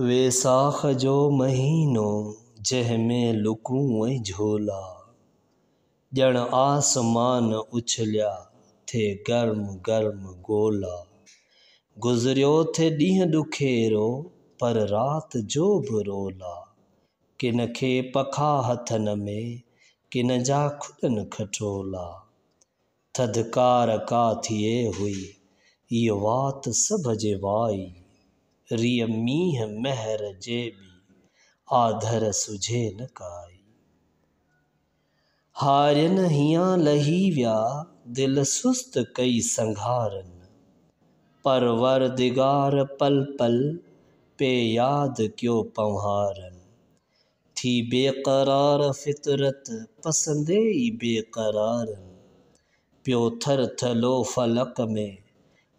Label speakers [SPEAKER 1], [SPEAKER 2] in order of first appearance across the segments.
[SPEAKER 1] वेसाख जो महीनो जंहिंमें लुकूं ऐं झोला ॼण आसमान उछलिया थिए गर्म गर्म गोला गुज़रियो थिए ॾींहुं ॾुखेरो पर राति जो बि रोला किन खे पखा हथनि में किन जा खुॾनि खटोला थधिकार का थिए हुई इहा वाति सभ जे वाई रियमीह महर जेबी आधर सुझे न काई हारन हिया लही व्या दिल सुस्त कई संघारन परवर दिगार पल पल पे याद क्यों पंहारन थी बेकरार फितरत पसंदे बेकरारन प्यो थर थलो फलक में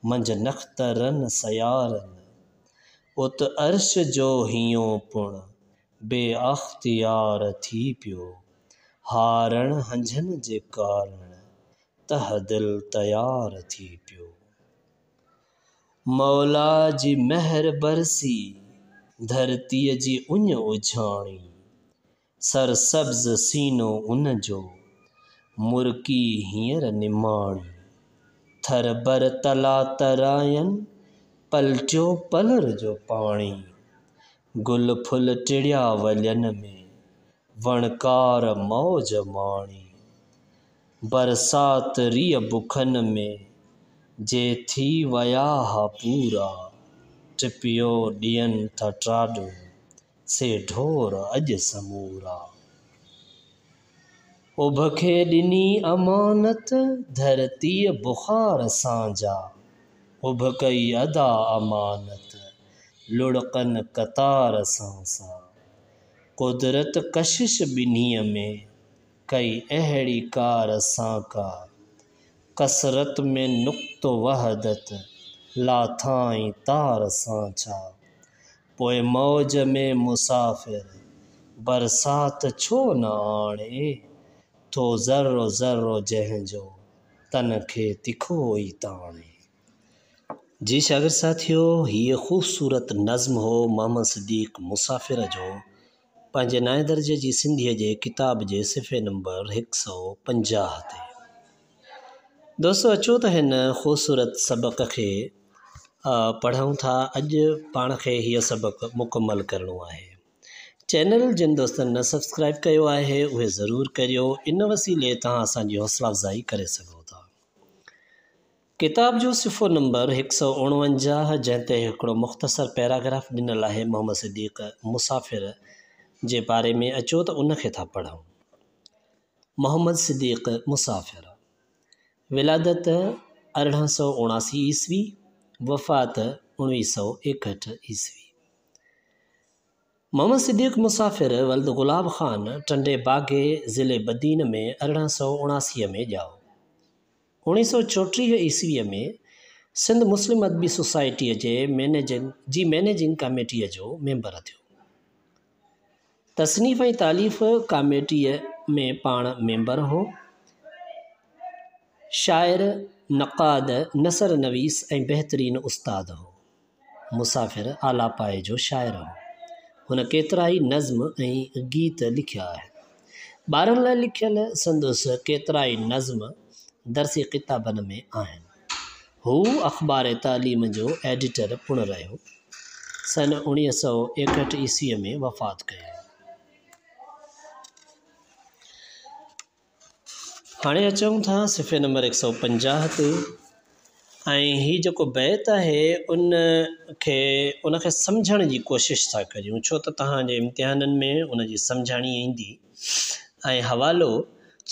[SPEAKER 1] मंज नख्तरन सयारन उत अर्श जो हीअं पुण बे अख़्तियार थी पियो हारण हंझन जे कारण तह दिल तयार थी पियो मौला जी महर बरसी धरतीअ जी उञ उछाणी सरसब्ज़ सीनो उन जो मुर्की हींअर निमाणी थर बर तला तरायनि पलटियो पलर जो पाणी गुल फुल टिड़िया वलियनि में वणकार मौज माणी बरसात रिय बुखन में जे थी वया हा पूरा टिपियो डियन था ट्राॾो से ढोर अज समूरा उभ खे ॾिनी अमानत धरती बुखार सांजा उभकई अदा अमानत लुढ़कन कतार कुदरत कशिश बिन्हीं में कई अहड़ी कार सां का कसरत में नुक्त वहदत लाथाई तार सां पोए मौज में मुसाफ़िर बरसात छो न आणे तो ज़र्रो ज़र्रो जो तन के तिखो ही ताणे जी शागिर्द साथ थियो خوبصورت ख़ूबसूरत नज़्मु हो मोहम्मद مسافر मुसाफ़िर जो पंहिंजे नाए दर्जे जी सिंधीअ जे किताब जे सिफ़े नंबर हिकु सौ पंजाह ते दोस्तो अचो त हिन ख़ूबसूरत सबक़ खे पढ़ूं था अॼु पाण खे हीअ सबक़ु मुकमलु करिणो आहे चैनल जिन दोस्तनि न सब्सक्राइब कयो आहे उहे ज़रूरु करियो इन वसीले तव्हां अफ़ज़ाई किताब जो सिफ़ो नंबर एक सौ उणवंजा जंहिं ते मुख़्तसर पैराग्राफ ॾिनल है मोहम्मद सिद्दीक़ मुसाफ़िर के बारे में अचो तो उन था मोहम्मद सिद्दीक़ मुसाफ़िर विलादत अरिड़हं सौ उणासी ईस्वी वफ़ात उणिवीह सौ एकहठि ईस्वी मोहम्मद सिद्दीक़ मुसाफ़िर वल्द गुलाब ख़ान टंडे बागे ज़िले बदीन में अरिड़हं सौ उणासीअ में जाओ उणिवीह सौ ईस्वीअ में सिंध मुस्लिम अदबी सोसाइटीअ जे मैनेजिंग जी मैनेजिंग कमेटीअ जो मेंबर थियो तसनीफ़ ऐं तालीफ़ कामेटीअ में पाण मेंबर हो शाइरु नक़ाद नसर नवीस ऐं बहितरीनु उस्ताद हो मुसाफ़िर आला पाए जो शाइरु हो हुन केतिरा ई नज़्म ऐं गीत लिखिया ॿारनि लाइ लिखियल संदसि केतिरा ई नज़्म दर्सी किताबनि में आहिनि हू अख़बार तइलीम जो एडिटर पुणु रहियो सन उणिवीह सौ एकहठि ईस्वीअ में वफ़ात कयई हाणे अचूं था सिफ़े नंबर हिकु सौ पंजाह ते ऐं हीअ जेको बैत आहे उन खे उनखे सम्झण जी कोशिशि था कयूं छो त तव्हांजे इम्तिहाननि में उनजी सम्झाणी ईंदी ऐं हवालो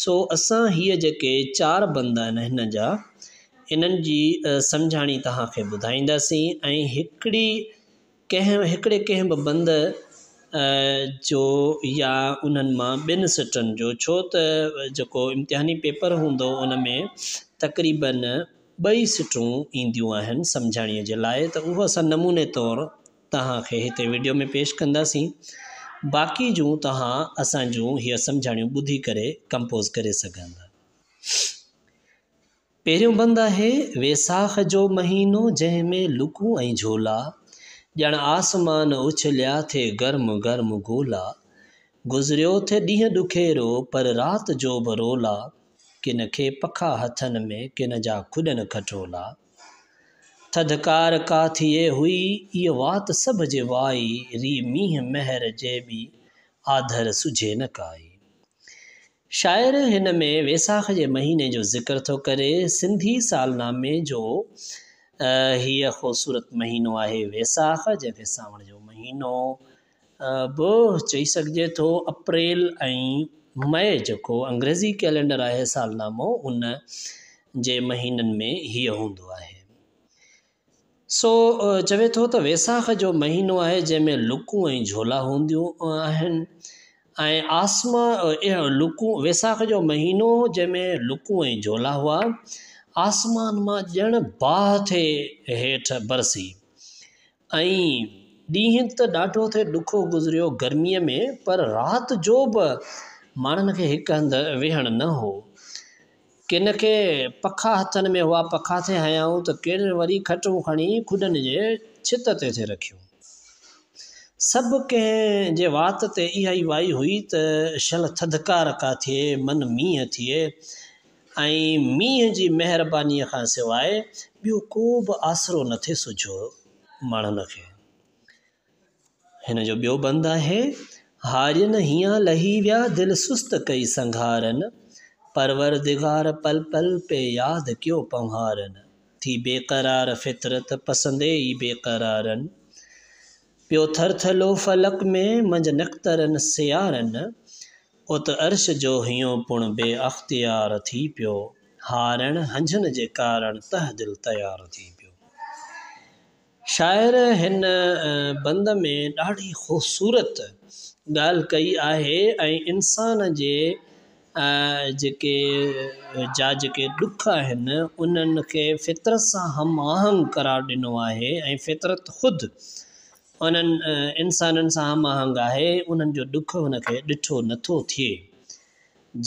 [SPEAKER 1] सो असां हीअ जेके चारि बंद आहिनि हिन जा इन्हनि जी सम्झाणी तव्हांखे ॿुधाईंदासीं ऐं हिकिड़ी कंहिं हिकिड़े कंहिं बि जो या उन्हनि मां ॿिनि जो छो त जेको इम्तिहानी पेपर हूंदो में तक़रीबन ॿई सिटूं ईंदियूं आहिनि सम्झाणीअ जे लाइ त उहो असां नमूने तौरु तव्हांखे हिते वीडियो में पेश कंदासीं बाक़ी जूं तव्हां असांजूं हीअ सम्झाणियूं ॿुधी करे कंपोज़ करे सघंदा पहिरियों बंदि आहे वेसाख जो महीनो जंहिं में लुकूं ऐं झोला ॼण आसमान उछलिया थिए गर्म गर्म गोला गुज़रियो त ॾींहुं ॾुखेरो पर राति जो बि रोला किन खे पखा हथनि में किन जा खुॾनि खटोला थधकार का थिए हुई हीअ वात सभ जे वाई री मीह न काई शाइर हिन में वेसाख जे महीने जो ज़िक्र थो करे सिंधी सालनामे जो हीअ ख़ूबसूरत महीनो आहे वेसाख जंहिंखे सावण जो महीनो बि चई सघिजे थो अप्रैल ऐं मई जेको अंग्रेज़ी कैलेंडर आहे सालनामो उन जे महीननि में हीअ हूंदो आहे सो चवे थो त वेसाख जो महीनो आहे जंहिंमें लुकूं ऐं झोला हूंदियूं आहिनि ऐं आसमा लुकूं वेसाख जो महीनो जंहिंमें लुकूं ऐं झोला हुआ आसमान मां ॼण बाह थिए हेठि बरसी ऐं ॾींहुं त ॾाढो थिए ॾुखो गुज़रियो गर्मीअ में पर राति जो बि माण्हुनि खे हिकु हंध विहणु न हुओ किन खे पखा हथनि में हुआ पंखा थिए हयाऊं त के वरी खटूं खणी खुॾनि जे छित ते थिए रखियूं सभु कंहिं जे ते इहा ई वाई हुई त शल थधिकार का थिए मन मींहं थिए ऐं मींहं जी महिरबानी खां सवाइ ॿियो को बि आसरो न थिए सुझो माण्हुनि खे हिन जो ॿियो बंदि आहे हारियुनि हीअं लही विया दिलि सुस्तु कई परवरदिगार पल पल पे यादि कयो पौहारनि थी बेक़रार फ़ितरत पसंदे ई बेक़रारनि पियो थरथलो फलक में मंझि निखतरनि सियारनि उत अर्श जो हीअं पुण बे अख़्तियार थी पियो हारण हंझन जे कारण तह दिलि तयारु थी पियो शाइर हिन बंद में ॾाढी ख़ूबसूरत ॻाल्हि कई आहे ऐं इंसान जे जेके जा जेके ॾुख आहिनि उन्हनि खे फितरत सां हम आहंग करार ॾिनो आहे ऐं फितरत ख़ुदि उन्हनि इंसाननि सां हम आहंग आहे उन्हनि जो ॾुखु हुनखे ॾिठो नथो थिए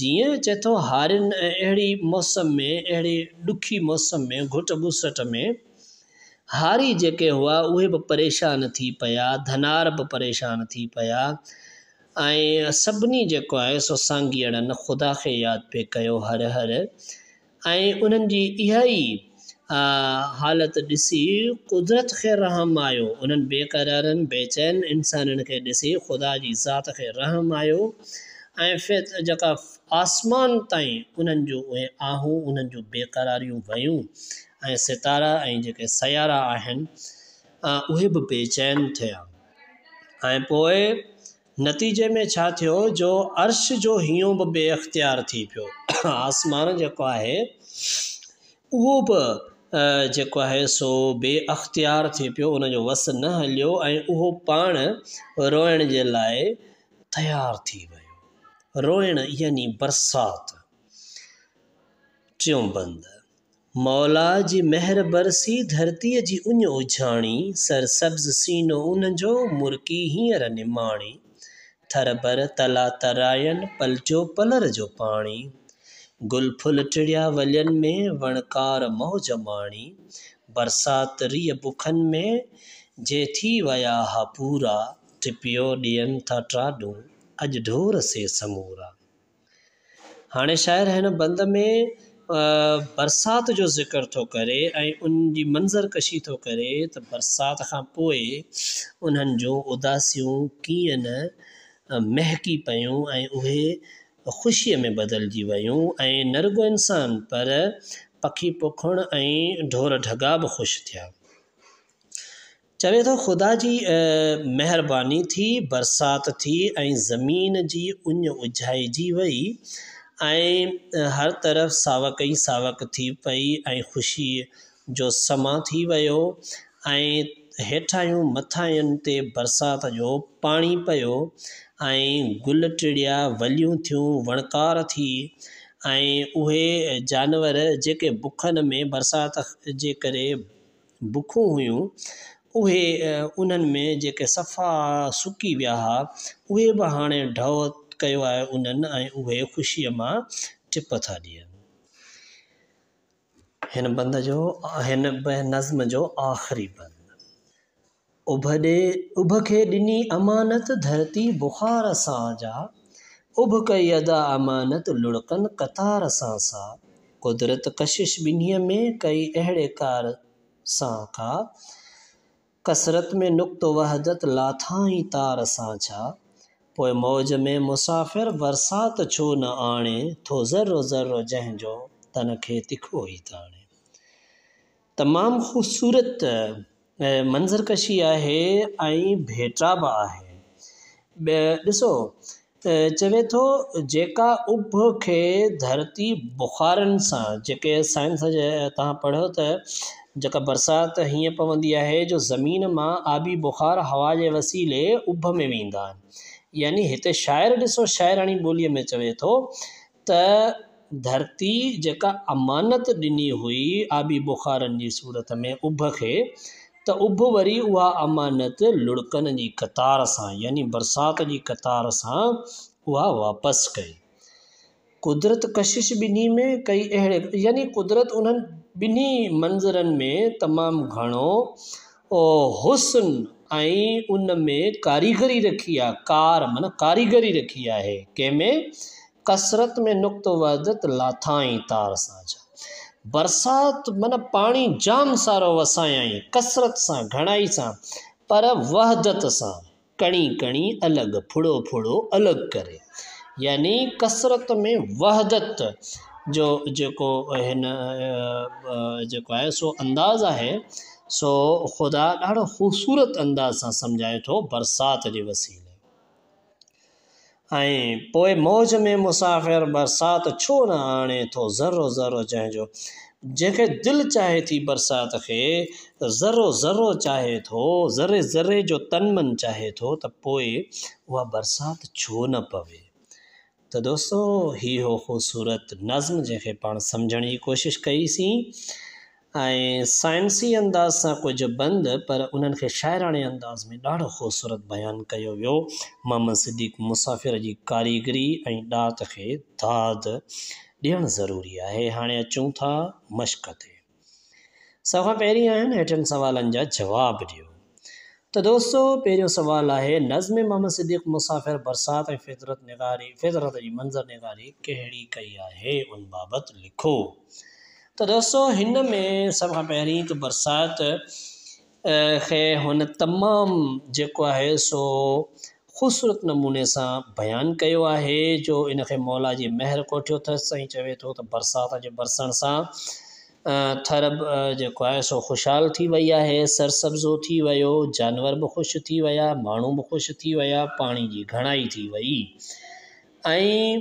[SPEAKER 1] जीअं चए थो हारियुनि अहिड़ी मौसम में अहिड़े ॾुखी मौसम में घुट घुसट में हारी जेके हुआ उहे बि परेशान थी पिया धनार बि परेशान थी पिया ऐं सभिनी जेको आहे सोसागीअनि ख़ुदा खे यादि पेई कयो हर हर ऐं उन्हनि जी इहा ई हालति ॾिसी खे रहम आयो उन्हनि बेक़रारनि बेचैन इंसाननि खे ॾिसी ख़ुदा जी ज़ात खे रहम आयो ऐं जेका आसमान ताईं उन्हनि जूं उहे आहूं उन्हनि जूं बेक़रारियूं वयूं ऐं सितारा ऐं जेके सियारा आहिनि उहे बि बेचैन थिया ऐं पोइ नतीजे में छा थियो जो अर्श जो हीअं बि बे अख़्तियार थी पियो आसमान जेको आहे उहो बि जेको आहे सो बे अख़्तियार थिए पियो उनजो वस न हलियो ऐं उहो पाण रोइण जे लाइ तयारु थी वियो रोइण यानी बरसाति टियों बंदि मौला जी महिर बरसी धरतीअ जी उञ उझाणी सर सब्ज़ सीनो उन जो मुर्की हींअर निमाणी थर भर तला तरायनि पलजो पलर जो पानी गुल फुल टिड़िया वलियनि में वणकार मौज माणी बरसात रीह बुखन में जे थी विया हा पूरा टिपियो ॾियनि था ट्राडूं अॼु ढोर से समूरा हाणे शाइर हिन बंद में बरसात जो ज़िक्र थो करे ऐं उन जी मंज़र कशी थो करे त बरसाति खां पोइ उन्हनि जूं उदासियूं कीअं न महकी पियूं ऐं उहे ख़ुशीअ में बदिलिजी वियूं ऐं न रुॻो इंसान पर पखी पोखणु ऐं ढोर ढगा बि ख़ुशि थिया चवे थो ख़ुदा जी महिरबानी थी बरसाति थी ऐं ज़मीन जी उञ उझाइजी वई ऐं हर तरफ़ सावक ई सावक थी पई ऐं ख़ुशी जो समा थी वियो ऐं हेठायूं मथायुनि ते बरसाति जो पाणी पियो ऐं गुल टिड़िया वलियूं थियूं वणकार थी ऐं उहे जानवर जेके बुखनि में बरसाति जे करे बुखूं हुयूं उहे उन्हनि में जेके सफ़ा सुकी विया हुआ उहे बि हाणे ढव कयो आहे उन्हनि ऐं उहे ख़ुशीअ मां टिप था ॾियनि हिन बंद जो हिन नज़्म जो आख़िरी बंदि उभे उभ के ॾिनी अमानत धरती बुख़ार सां जा उभ कई अदा अमानत लुड़कन क़तार सा सा कुदरत कशिश बिन्हीं में कई अहड़े कार सा का कसरत में नुक्त वहदत लाथाई तार सा छा पोए मौज में मुसाफ़िर बरसात छो न आणे थो ज़र्रो ज़र्रो जो तन खे तिखो ही ताणे तमाम ख़ूबसूरत मंज़रकशी आहे ऐं भेटा बि आहे ॾिसो त चवे थो जेका उभ खे धरती बुखारनि सां जेके साइंस जे तव्हां पढ़ियो त जेका बरसाति हीअं पवंदी आहे जो ज़मीन मां आबी बुखार हवा जे वसीले उभ में वेंदा आहिनि यानी हिते शाइर ॾिसो शाइराणी ॿोलीअ में चवे थो त धरती जेका अमानत ॾिनी हुई आबी बुख़ारनि जी सूरत में उभ खे त उभ वरी उ अमानत लुड़कन की क़तार से यानी बरसात की क़तार से वापस कई कुदरत कशिश बिन्हीं में कई अड़े यानी कुदरत उन बिन्हीं मंज़रनि में तमाम घो हुसन उन में कारीगरी रखी आ कार मन कारीगरी रखी कें में कसरत में नुक़्त वादत लाथाई तार सा बरसाति मान पाणी जाम सारो वसांयाईं कसरत सां घणाई सां पर वहदत सां कणी कणी अलॻि फुड़ो फुड़ो अलॻि करे यानी कसरत में वहदत जो जेको हिन जेको आहे सो अंदाज़ु आहे सो ख़ुदा ॾाढो ख़ूबसूरत अंदाज़ सां समुझाए थो बरसाति जे वसीले ऐं मौज में मुसाफ़िर बरसात छो न आणे तो ज़रो ज़रो जंहिंजो जंहिंखे दिलि चाहे थी बरसात के ज़रो ज़रो चाहे तो ज़रे ज़रे जो तन मन चाहे तो त पोइ उहा छो न पवे तो दोस्तो ही हो ख़ूबसूरत नज़म जंहिंखे पाण सम्झण जी कोशिशि कईसीं ऐं साइंसी अंदाज़ सां कुझु बंदि पर उन्हनि खे शाइराणे अंदाज़ में ॾाढो ख़ूबसूरत बयानु कयो वियो मोहम्मद सिद्दीक मुसाफ़िर जी कारीगरी ऐं दात खे दाद ॾियणु ज़रूरी आहे हाणे अचूं था मश्क ते सभ खां पहिरीं आहिनि हेठनि सवालनि जा जवाब ॾियो त दोस्तो पहिरियों सुवालु आहे नज़्म मोहम्मद सिद्दीक मुसाफ़िर बरसाति ऐं फितरत निगारी फितरत जी मंज़र निगारी कहिड़ी कई आहे उन बाबति लिखो दोस्तो हिन में सभ खां पहिरीं त बरसाति खे हुन तमामु जेको आहे सो ख़ूबसूरत नमूने सां बयानु कयो आहे जो इनखे मौला जी महिर कोठियो अथसि ऐं चवे थो त बरसाति जे बरसण सां थर जेको आहे सो ख़ुशहाल थी वई आहे सरसब्ज़ो थी वियो जानवर बि ख़ुशि थी विया माण्हू बि ख़ुशि थी विया पाणी जी घणाई थी वई ऐं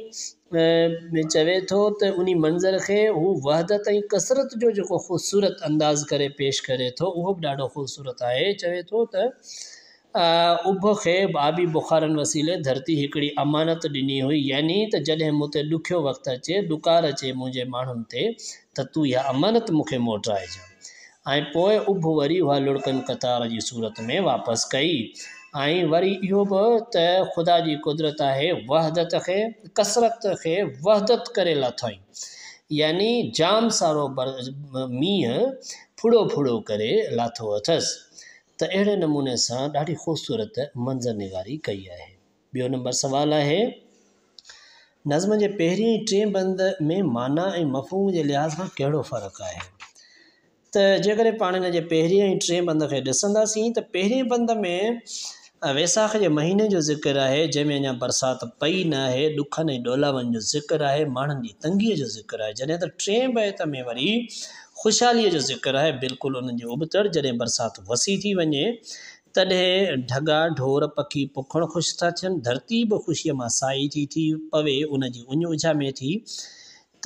[SPEAKER 1] में चवे थो त उन मंज़र खे हू वहदत ऐं कसरत जो जेको ख़ूबसूरत अंदाज़ करे पेश करे थो उहो बि ॾाढो ख़ूबसूरत आहे चवे थो त उभ खे भाभी बुख़ारनि वसीले धरती हिकिड़ी अमानत ॾिनी हुई यानि त जॾहिं मूं ते ॾुखियो वक़्तु अचे डुकारु अचे मुंहिंजे माण्हुनि ते त तूं इहा अमानत मूंखे मोटराइज ऐं पोइ उभ वरी उहा लुड़कनि कतार जी सूरत में वापसि कई ऐं वरी इहो बि त ख़ुदा जी कुदरत आहे वहदत खे कसरत खे वहदत करे लथई यानी जाम सारो बर मींहुं फुड़ो फुड़ो करे लाथो अथसि त अहिड़े नमूने सां ॾाढी ख़ूबसूरत मंज़र निगारी कई आहे ॿियो नंबर सुवालु आहे नज़्म जे पहिरीं टे बंद में माना ऐं मफ़ूम जे लिहाज़ खां कहिड़ो फ़र्क़ु आहे त जेकॾहिं पाण हिन जे पहिरीं ऐं टे बंद खे ॾिसंदासीं त पहिरीं बंद में ऐं वैसाख जे महीने जो ज़िकरु आहे जंहिंमें अञा बरसाति पई न आहे ॾुखनि ऐं ॾोलावनि जो ज़िक्र आहे माण्हुनि जी तंगीअ जो ज़िक्र आहे जॾहिं त टे बैत में वरी ख़ुशहालीअ जो ज़िक्र आहे बिल्कुलु उन्हनि जो उबतड़ जॾहिं बरसाति वसी थी वञे तॾहिं ढगा ढोर पखी पुखण ख़ुशि था थियनि धरती बि ख़ुशीअ मां साई थी थी पवे उन जी उन में थी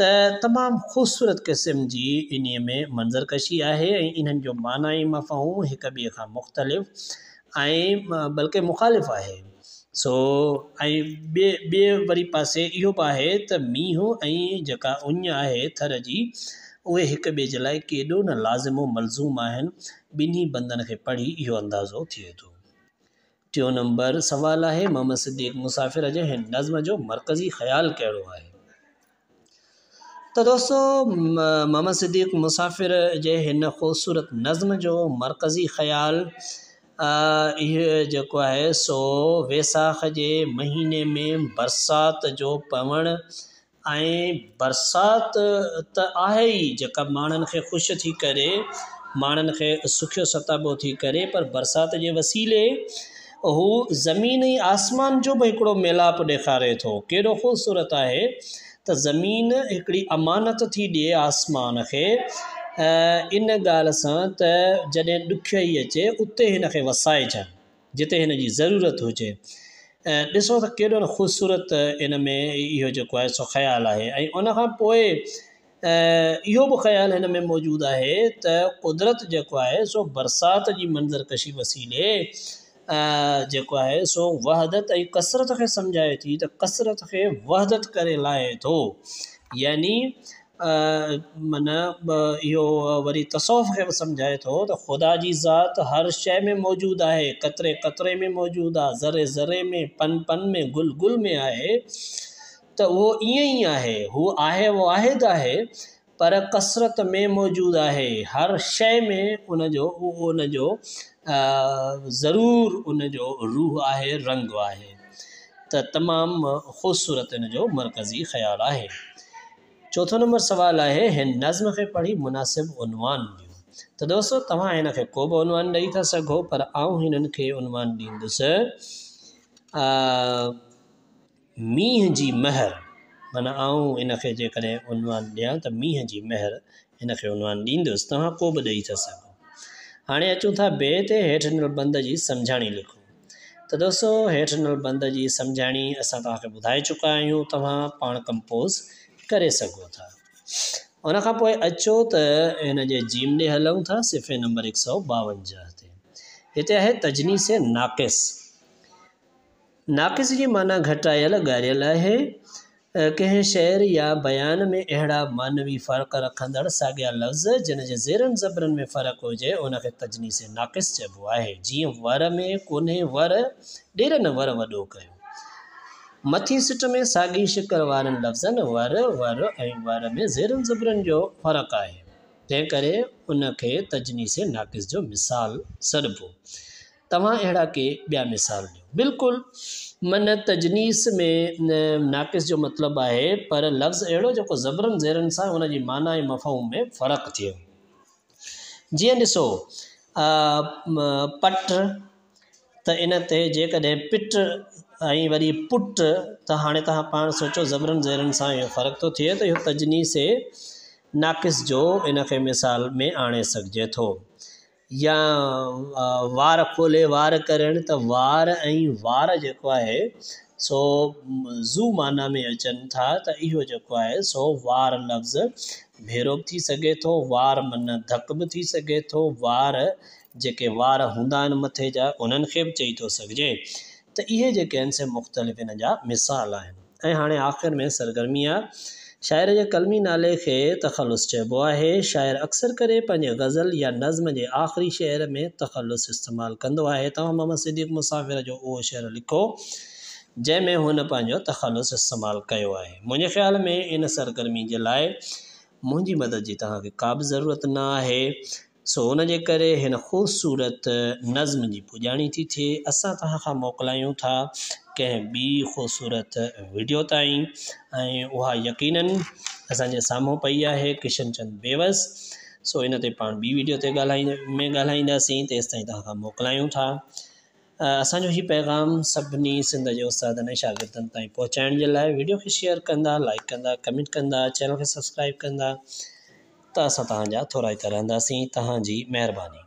[SPEAKER 1] त तमामु ख़ूबसूरत क़िस्म जी इन्हीअ में मंज़रकशी आहे ऐं इन्हनि जो माना ई मफ़ाऊं हिक ॿिए खां मुख़्तलिफ़ु ऐं बल्कि मुखालिफ़ु आहे सो ऐं ॿिए ॿिए वरी पासे इहो बि आहे त मींहुं ऐं जेका उञ आहे थर जी उहे हिक ॿिए जे लाइ केॾो न लाज़िमो मलज़ूम आहिनि ॿिन्ही बंदनि खे पढ़ी इहो अंदाज़ो थिए थो टियों नंबर सुवालु आहे मोहम्मद सिद्दीक़ मुसाफ़िर जे हिन नज़्म जो मर्कज़ी ख़्यालु कहिड़ो आहे त दोस्तो मोहम्मद सिद्दीक़ मुसाफ़िर जे हिन ख़ूबसूरत नज़्म जो मर्कज़ी ख़्यालु इहो जेको आहे सो वेसाख जे महीने में बरसाति जो पवणु ऐं बरसाति त आहे ई जेका माण्हुनि खे ख़ुशि थी करे माण्हुनि खे सुखियो सताबो थी करे पर बरसाति जे वसीले हू ज़मीन ऐं आसमान जो बि हिकिड़ो मेलाप ॾेखारे थो कहिड़ो ख़ूबसूरत आहे त ज़मीन हिकिड़ी अमानत थी ॾिए आसमान खे इन ॻाल्हि सां त जॾहिं ॾुखियाई अचे उते हिन खे वसाए छॾ जिते हिन जी ज़रूरत हुजे ऐं ॾिसो त केॾो न ख़ूबसूरत इन में इहो जेको आहे सो ख़्यालु आहे ऐं उनखां पोइ इहो बि ख़्यालु हिन में मौजूदु आहे त क़ुदिरत जेको आहे सो बरसाति जी मंज़र कशी वसीले जेको आहे सो वहदत ऐं कसरत खे सम्झाए थी त कसरत खे वहदत करे लाहे थो यानी माना यो वरी तसौफ़ खे बि तो ख़ुदा की ज़ात हर शइ में मौजूद है कतरे कतरे में मौजूद आ ज़रे ज़रे में पन पन में गुल गुल में आहे त उहो ईअं ई आहे हू आहे वाहिद आहे पर कसरत में मौजूद है हर शइ में उनजो उहो उनजो ज़रूरु उनजो रूह आहे रंग आहे त ख़ूबसूरत हिन मरकज़ी ख्याल है चोथों नंबर सुवालु आहे हिन नज़्म खे पढ़ी मुनासिबु उनवान ॾियो त दोस्तो तव्हां हिन खे को बि उनवान ॾेई था सघो पर आऊं हिननि खे उनवान ॾींदुसि मींहं जी महर माना आऊं हिन खे जेकॾहिं उनवान ॾियां त मींहुं जी महर हिन खे उनवान ॾींदुसि तव्हां को बि ॾेई था सघो हाणे अचो था ॿिए ते हेठि नल बंद जी सम्झाणी लिखो त दोस्तो हेठि नल बंद जी सम्झाणी असां तव्हांखे ॿुधाए चुका आहियूं तव्हां पाण कंपोज़ कर सको था उन अचो तो इन जे जीम ॾे था सिफ़े नंबर एक सौ बवंजा से इत है तजनी से नाक़िस नाक़िस की माना घटायल गारियल है कें शहर या बयान में अड़ा मानवी फर्क रखंदड़ साॻिया लफ़्ज़ जिन जे ज़ेरनि ज़बरनि में फर्क हुजे उनखे तजनी से नाक़िस चबो है जी वर में कोने वर ॾेरनि वर वो कयो मथी सिट में साॻी शिकर वारनि लफ़्ज़नि वर वर ऐं वर में ज़ेरनि ज़बरनि जो फ़र्क़ु आहे तंहिं करे उनखे तजनीस ऐं जो मिसालु सॾिबो तव्हां अहिड़ा के ॿिया मिसाल ॾियो बिल्कुलु मन तजनीस में नाक़िस जो मतिलबु आहे पर लफ़्ज़ु अहिड़ो जेको ज़बरनि ज़ेरनि सां उन माना ऐं मफ़ाउ में फ़र्क़ु थियो जीअं ॾिसो पट त इन ते जेकॾहिं पिट ऐं वरी पुटु त हाणे तव्हां पाण सोचो ज़बरनि ज़ेरनि सां इहो फ़र्क़ु थो थिए त इहो तजनीसे नाक़िस जो इन खे मिसाल में आणे सघिजे थो या वार खोले वार करण त वार ऐं वार जेको आहे सो ज़ू माना में अचनि था त इहो जेको आहे सो वार लफ़्ज़ु भेरो बि थी सघे थो वार माना धक बि थी सघे थो वार जेके वार हूंदा आहिनि मथे जा उन्हनि खे बि चई थो सघिजे त इहे जेके आहिनि से मुख़्तलिफ़ इन जा मिसाल आहिनि ऐं हाणे आख़िर में सरगर्मी आहे शाइर जे कलमी नाले खे तख़लुस चइबो आहे शाइर अक्सर करे पंहिंजे गज़ल या नज़्म जे आख़िरी शहर में तख़लुस इस्तेमालु कंदो आहे तव्हां मोहम्मद सिद्दी मुसाफ़िर जो उहो शहर लिखो जंहिंमें हुन पंहिंजो तख़लुस इस्तेमालु कयो आहे मुंहिंजे ख़्याल में इन सरगर्मी जे लाइ मुंहिंजी मदद जी तव्हांखे का बि ज़रूरत न आहे सो उन जे करे हिन ख़ूबसूरत नज़्म जी पुॼाणी थी थिए असां तव्हां खां मोकिलायूं था कंहिं ॿी ख़ूबसूरत वीडियो ताईं ऐं उहा यकीननि असांजे साम्हूं पई आहे किशन चंद बेवस सो इन ते पाण ॿी वीडियो ते ॻाल्हाईंदा में ॻाल्हाईंदासीं तेसि ताईं तव्हां खां मोकिलायूं था असांजो हीउ पैगाम सभिनी सिंध जे उस्तादनि ऐं शागिर्दनि ताईं पहुचाइण जे लाइ वीडियो खे शेयर कंदा लाइक कंदा कमेंट कंदा चैनल खे सब्सक्राइब कंदा तो असा तहजा थोरा ई करंदासीं तव्हांजी